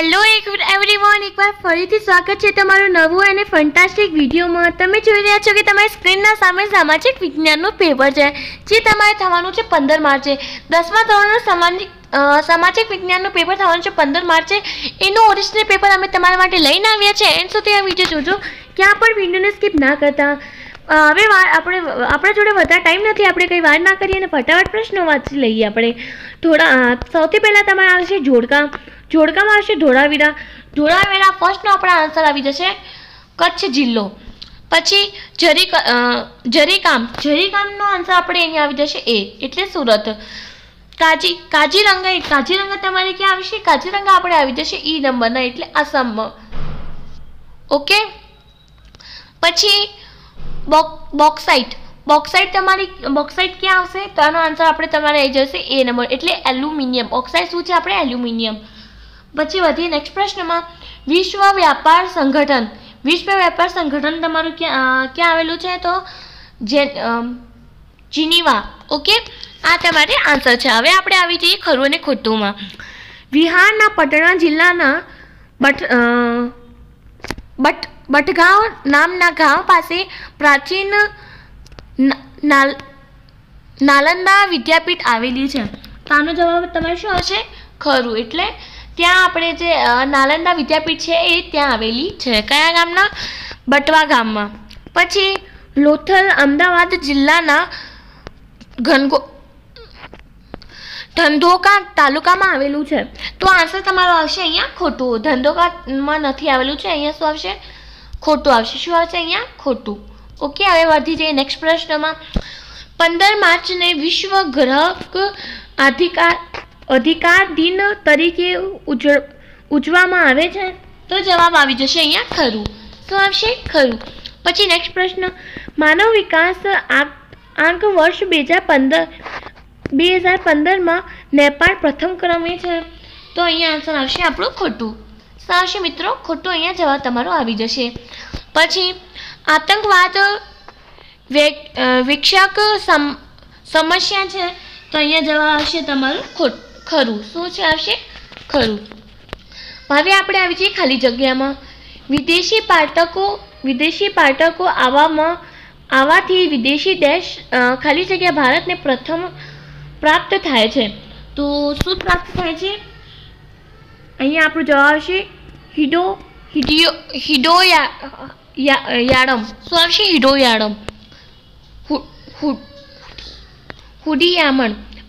Hello એક everyone એકવાર ફરીથી સ્વાગત છે તમારું નવું અને ફન્ટાસ્ટિક વિડીયોમાં તમે જોઈ રહ્યા છો કે તમારી સ્ક્રીનના સામે સામાજિક વિજ્ઞાનનું પેપર છે જે તમારે થવાનું છે પંદર માર્ચે દસમા ધોરણનું સામાજિક સામાજિક વિજ્ઞાનનું પેપર થવાનું છે પંદર માર્ચે એનું ઓરિજિનલ પેપર અમે તમારા માટે લઈને આવ્યા છે એન્ડ સુધી આ વિડીયો જોજો ક્યાં પણ વિડીયોને સ્કીપ ના કરતા હવે આપણે આપણા જોડે વધારે ટાઈમ નથી આપણે કંઈ વાર ના કરીએ અને ફટાફટ પ્રશ્નો વાંચી લઈએ આપણે થોડા સૌથી પહેલાં તમારે આવશે જોડકા જોડકામાં આવશે ધોળાવીરા ધોળાવીરા ફર્સ્ટનો આપણા આન્સર આવી જશે કચ્છ જિલ્લો પછી જરી જરીકામ જરીકામનો આન્સર આપણે અહીંયા આવી જશે એ એટલે સુરત કાજી કાજીરંગા કાજીરંગા તમારે ક્યાં આવશે કાજીરંગા આપણે આવી જશે ઈ નંબરના એટલે આસામમાં ઓકે પછી બોક્સાઇટ બોક્સાઇટ તમારી બોક્સાઇટ ક્યાં આવશે તો આનો આન્સર આપણે તમારે આવી જશે એ નંબર એટલે એલ્યુમિનિયમ ઓક્સાઇડ શું છે આપણે એલ્યુમિનિયમ પછી વધી નેક્સ્ટ પ્રશ્નમાં વિશ્વ વ્યાપાર સંગઠન વિશ્વ વ્યાપાર સંગઠન તમારું ક્યાં ક્યાં આવેલું છે તો જે જીનીવા ઓકે આ તમારે આન્સર છે હવે આપણે આવી જઈએ ખરું અને ખોટુંમાં બિહારના પટણા જિલ્લાના બટ બટ બટગાંવ નામના ગામ પાસે પ્રાચીન નાલંદા વિદ્યાપીઠ આવેલી છે તો આનો જવાબ તમારે શું હશે ખરું એટલે ત્યાં આપણે જે નાલંદા વિદ્યાપીઠ છે એ ત્યાં આવેલી છે કયા ગામના બટવા ગામમાં પછી લોથલ અમદાવાદ જિલ્લાના ઘનગો ધંધોકા તાલુકામાં આવેલું છે તો આન્સર તમારો આવશે અહીંયા ખોટું ધંધોકામાં નથી આવેલું છે અહીંયા શું આવશે ખોટું આવશે શું આવશે અહીંયા ખોટું ઓકે હવે વધી જઈએ નેક્સ્ટ પ્રશ્નમાં પંદર માર્ચને વિશ્વ ગ્રહક અધિકાર અધિકાર દિન તરીકે ઉજવવામાં આવે છે તો જવાબ આવી જશે અહીંયા ખરું શું આવશે ખરું પછી નેક્સ્ટ પ્રશ્ન માનવ વિકાસ આંક વર્ષ બે હજાર પંદર બે હજાર પંદરમાં નેપાળ પ્રથમ ક્રમે છે તો અહીંયા આન્સર આવશે આપણું ખોટું આવશે મિત્રો ખોટો અહીંયા જવાબ તમારો આવી જશે પછી આતંકવાદ વિક્ષક સમસ્યા છે તો અહીંયા જવાબ આવશે તમારું ખોટ ખરું શું છે આવશે ખરું હવે આપણે આવી જઈએ ખાલી જગ્યામાં વિદેશી પાઠકો વિદેશી પાઠકો આવવામાં આવવાથી વિદેશી દેશ ખાલી જગ્યા ભારતને પ્રથમ પ્રાપ્ત થાય છે તો શું પ્રાપ્ત થાય છે અહીંયા આપણો જવાબ આવશે હિડો Hideo Hidoya ya, Yadam. So I'm saying Hido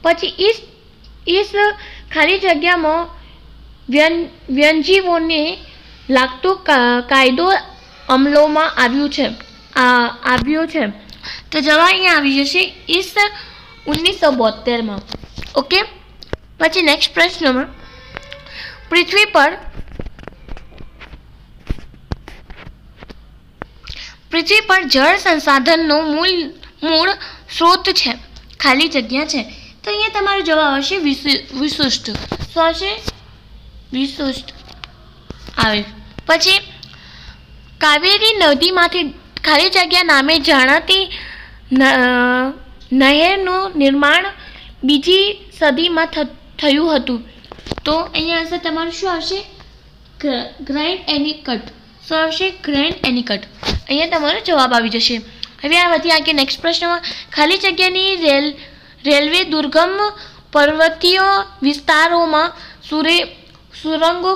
પછી ઈસ ઈસ ખાલી જગ્યામાં વ્યન વ્યંજીવોને લાગતો કાયદો અમલોમાં આવ્યું છે આવ્યો છે તો જવાબ અહીંયા આવી જશે ઈસ ઓગણીસો બોતેરમાં ઓકે પછી નેક્સ્ટ પ્રશ્નમાં પૃથ્વી પર પૃથ્વી પર જળ સંસાધનનો મૂળ મૂળ સ્ત્રોત છે ખાલી જગ્યા છે તો અહીંયા તમારો જવાબ આવશે વિશિષ્ટ શું આવશે વિશિષ્ટ આવે પછી કાવેરી નદીમાંથી ખાલી જગ્યા નામે જાણાતી નહેરનું નિર્માણ બીજી સદીમાં થયું હતું તો અહીંયા આન્સર તમારું શું આવશે ગ્રેન્ડ એનિકટ શું આવશે ગ્રેન્ડ એનિકટ અહીંયા તમારો જવાબ આવી જશે હવે આ વધી આગળ નેક્સ્ટ પ્રશ્નમાં ખાલી જગ્યાની રેલ રેલવે દુર્ગમ પર્વતીય વિસ્તારોમાં સુરે સુરંગો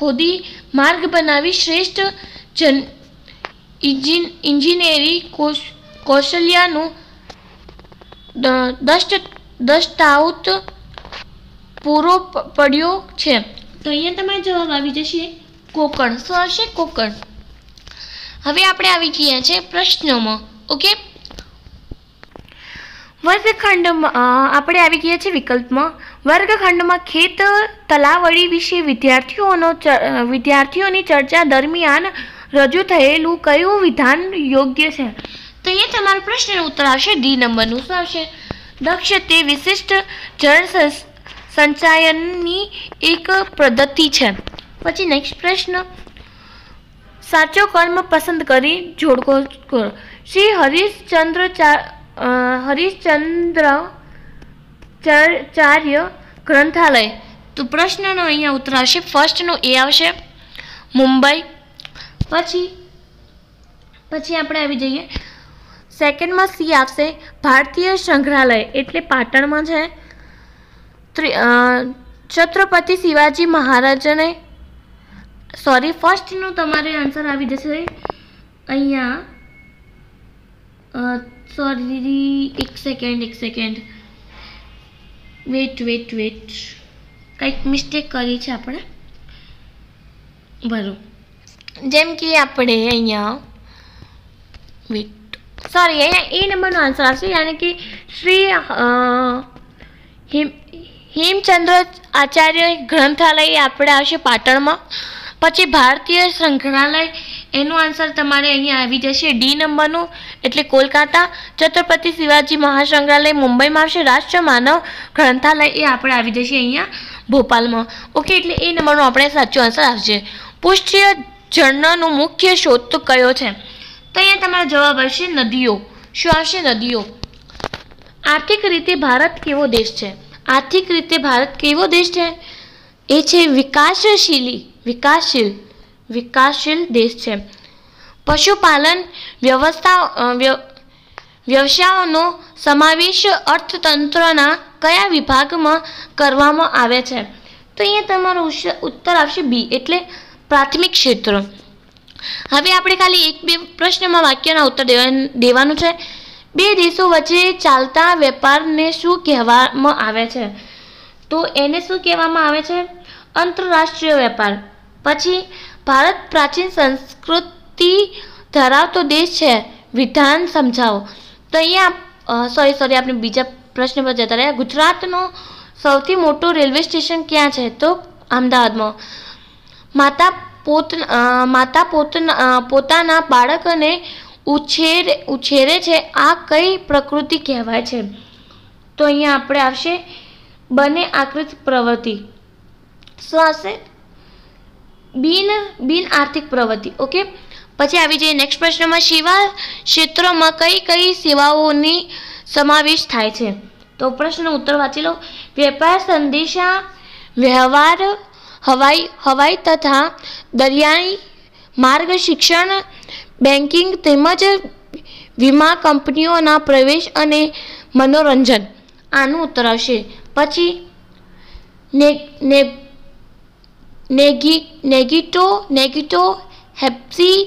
ખોદી માર્ગ બનાવી શ્રેષ્ઠ જન ઇન્જિનિયરી કૌશલ્યનું દસ્ટ દસ્તાઉત પૂરો પડ્યો છે તો અહીંયા તમારો જવાબ આવી જશે કોકણ શું હશે કોકણ હવે આપણે આવી ગયા છે પ્રશ્નોમાં ઓકે વર્ગખંડમાં આપણે આવી ગયા છીએ વિકલ્પમાં વર્ગખંડમાં ખેત તલાવડી વિશે વિદ્યાર્થીઓનો વિદ્યાર્થીઓની ચર્ચા દરમિયાન રજૂ થયેલું કયું વિધાન યોગ્ય છે તો એ તમારો પ્રશ્નનો ઉત્તર આવશે ડી નંબરનું શું આવશે દક્ષ તે વિશિષ્ટ જળ સંચાયનની એક પદ્ધતિ છે પછી નેક્સ્ટ પ્રશ્ન સાચો કર્મ પસંદ કરી જોડકો કરો શ્રી હરિશ્ચંદ્ર હરિશ્ચંદ્ર ચાર્ય ગ્રંથાલય તો પ્રશ્નનો અહીંયા ઉત્તર આવશે ફર્સ્ટનો એ આવશે મુંબઈ પછી પછી આપણે આવી જઈએ સેકન્ડમાં સી આવશે ભારતીય સંગ્રહાલય એટલે પાટણમાં છે છત્રપતિ શિવાજી મહારાજને સોરી ફર્સ્ટનો તમારે આન્સર આવી જશે અહીંયા સોરી એક સેકન્ડ એક સેકન્ડ વેટ વેટ વેટ કંઈક મિસ્ટેક કરી છે આપણે બરો જેમ કે આપણે અહીંયા વેટ સોરી અહીંયા એ નંબરનો આન્સર આવશે યાની કે શ્રી હિમ હેમચંદ્ર આચાર્ય ગ્રંથાલય આપણે આવશે પાટણમાં પછી ભારતીય સંગ્રહાલય એનો આન્સર તમારે અહીંયા આવી જશે ડી નંબરનું એટલે કોલકાતા છત્રપતિ શિવાજી મહાસંગ્રહાલય મુંબઈમાં આવશે રાષ્ટ્રીય માનવ ગ્રંથાલય એ આપણે આવી જશે અહીંયા ભોપાલમાં ઓકે એટલે એ નંબરનો આપણે સાચો આન્સર આવશે પુષ્ટિય ઝરણાનો મુખ્ય શોધ તો કયો છે તો અહીંયા તમારો જવાબ આવશે નદીઓ શું આવશે નદીઓ આર્થિક રીતે ભારત કેવો દેશ છે આર્થિક રીતે ભારત કેવો દેશ છે એ છે વિકાસશીલી વિકાસશીલ વિકાસશીલ દેશ છે પશુપાલન વ્યવસ્થા વ્યવસાયોનો સમાવેશ અર્થતંત્રના કયા વિભાગમાં કરવામાં આવે છે તો અહીંયા તમારો ઉત્તર આવશે બી એટલે પ્રાથમિક ક્ષેત્ર હવે આપણે ખાલી એક બે પ્રશ્નમાં વાક્યના ઉત્તર દેવાનું છે બે દેશો વચ્ચે ચાલતા વેપારને શું કહેવામાં આવે છે તો એને શું કહેવામાં આવે છે આંતરરાષ્ટ્રીય વેપાર પછી ભારત પ્રાચીન સંસ્કૃતિ ધરાવતો દેશ છે વિધાન સમજાવો તો અહીંયા સોરી સોરી આપણે બીજા પ્રશ્ન પર જતા રહ્યા ગુજરાતનો સૌથી મોટું રેલવે સ્ટેશન ક્યાં છે તો અમદાવાદમાં માતા પોત માતા પોતના પોતાના બાળકને ઉછેર ઉછેરે છે આ કઈ પ્રકૃતિ કહેવાય છે તો અહીંયા આપણે આવશે બંને આકૃતિ પ્રવૃત્તિ શું આવશે બિન બિન આર્થિક પ્રવૃત્તિ ઓકે પછી આવી જઈએ નેક્સ્ટ પ્રશ્નમાં સેવા ક્ષેત્રોમાં કઈ કઈ સેવાઓની સમાવેશ થાય છે તો પ્રશ્નનો ઉત્તર વાંચી લો વેપાર સંદેશા વ્યવહાર હવાઈ હવાઈ તથા દરિયાઈ માર્ગ શિક્ષણ બેન્કિંગ તેમજ વીમા કંપનીઓના પ્રવેશ અને મનોરંજન આનું ઉત્તર આવશે પછી ને ને નેગી નેગીટો નેગીટો હેપ્સી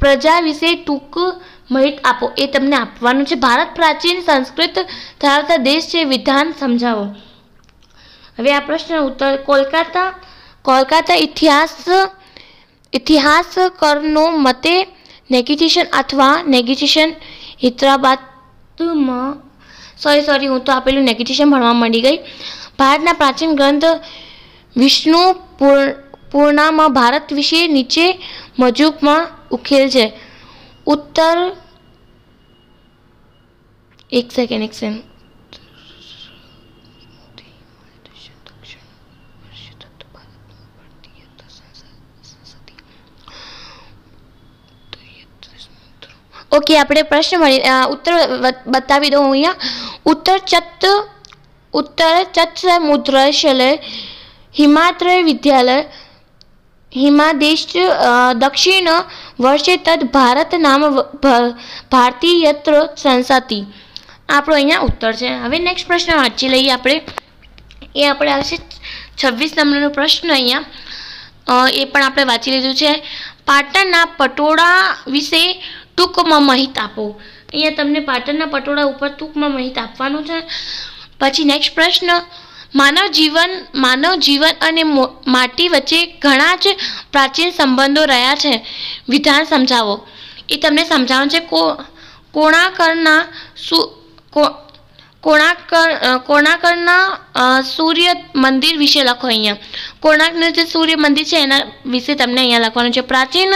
પ્રજા વિશે ટૂંક માહિતી આપો એ તમને આપવાનું છે ભારત પ્રાચીન સંસ્કૃત ધરાવતા દેશ છે વિધાન સમજાવો હવે આ પ્રશ્ન ઉત્તર કોલકાતા કોલકાતા ઇતિહાસ ઇતિહાસકારનો મતે નેગિટેશન અથવા નેગિટેશન હૈદરાબાદમાં સોરી સોરી હું તો આપેલું નેગેટિશન ભણવા માંડી ગઈ ભારતના પ્રાચીન ગ્રંથ વિષ્ણુ પૂર્ણામાં ભારત વિશે નીચે મજૂબમાં ઉકેલ છે ઉત્તર એક સેકન્ડ એક સેકન્ડ ઓકે આપણે પ્રશ્ન મળી ઉત્તર બતાવી દઉં અહીંયા ઉત્તર ચત્ત ઉત્તર ચત્સમુદ્ર શલય હિમાત્રય વિદ્યાલય હિમાદેશ દક્ષિણ વર્ષે તદ ભારત નામ ભારતીયત્ર સંસતિ આપણો અહીંયા ઉત્તર છે હવે નેક્સ્ટ પ્રશ્ન વાંચી લઈએ આપણે એ આપણે આવશે છવ્વીસ નંબરનો પ્રશ્ન અહીંયા એ પણ આપણે વાંચી લીધું છે પાટણના પટોળા વિશે ટૂંકમાં માહિતી આપો અહીંયા તમને પાટણના પટોળા ઉપર ટૂંકમાં માહિતી આપવાનું છે પછી નેક્સ્ટ પ્રશ્ન માનવ જીવન માનવ જીવન અને માટી વચ્ચે ઘણા જ પ્રાચીન સંબંધો રહ્યા છે વિધાન સમજાવો એ તમને સમજાવવાનું છે કો કોણાકરના સુ કોણાર્કર કોણાર્કના સૂર્ય મંદિર વિશે લખો અહીંયા કોણાર્કનું જે સૂર્ય મંદિર છે એના વિશે તમને અહીંયા લખવાનું છે પ્રાચીન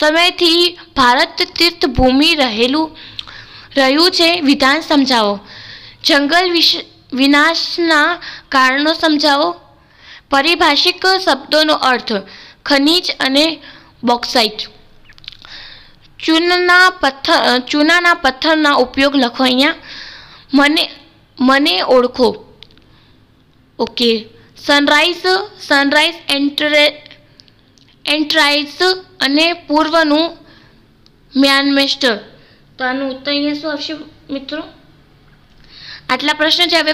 સમયથી ભારત તીર્થભૂમિ રહેલું રહ્યું છે વિધાન સમજાવો જંગલ વિશ વિનાશના કારણો સમજાવો પરિભાષિક શબ્દોનો અર્થ ખનિજ અને બોક્સાઇટ ચૂનના પથ્થર ચૂનાના પથ્થરના ઉપયોગ લખો અહીંયા મને મને ઓળખો ઓકે સનરાઈઝ સનરાઈઝ એન્ટ્રે એન્ટ્રાઇઝ અને પૂર્વનું મ્યાનમેસ્ટર તો આનું ઉત્તર અહીંયા શું આવશે મિત્રો આટલા પ્રશ્ન છે હવે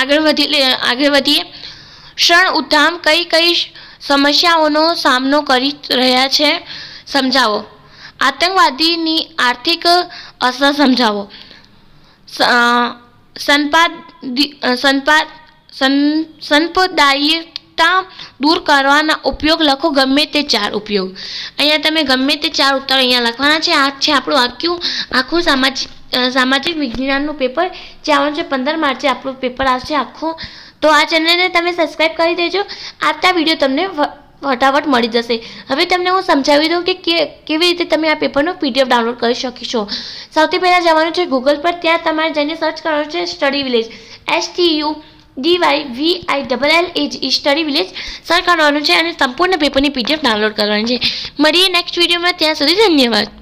આગળ વધી આગળ વધીએ શણ ઉદ્ધામ કઈ કઈ સમસ્યાઓનો સામનો કરી રહ્યા છે સમજાવો આતંકવાદીની આર્થિક અસર સમજાવો સંપાદ સંપાદ સંપદાયિકતા દૂર કરવાના ઉપયોગ લખો ગમે તે ચાર ઉપયોગ અહીંયા તમે ગમે તે ચાર ઉત્તર અહીંયા લખવાના છે આ છે આપણું આખું આખું સામાજિક સામાજિક વિજ્ઞાનનું પેપર જે આવવાનું છે પંદર માર્ચે આપણું પેપર આવશે આખું તો આ ચેનલને તમે સબસ્ક્રાઈબ કરી દેજો આવતા વિડીયો તમને ફટાફટ મળી જશે હવે તમને હું સમજાવી દઉં કે કેવી રીતે તમે આ પેપરનો પીડીએફ ડાઉનલોડ કરી શકીશો સૌથી પહેલાં જવાનું છે ગૂગલ પર ત્યાં તમારે જઈને સર્ચ કરવાનું છે study village S T U D Y V I double L A G E study village search કરવાનું છે અને સંપૂર્ણ પેપરની પીડીએફ ડાઉનલોડ કરવાની છે મળીએ નેક્સ્ટ વિડીયોમાં ત્યાં સુધી ધન્યવાદ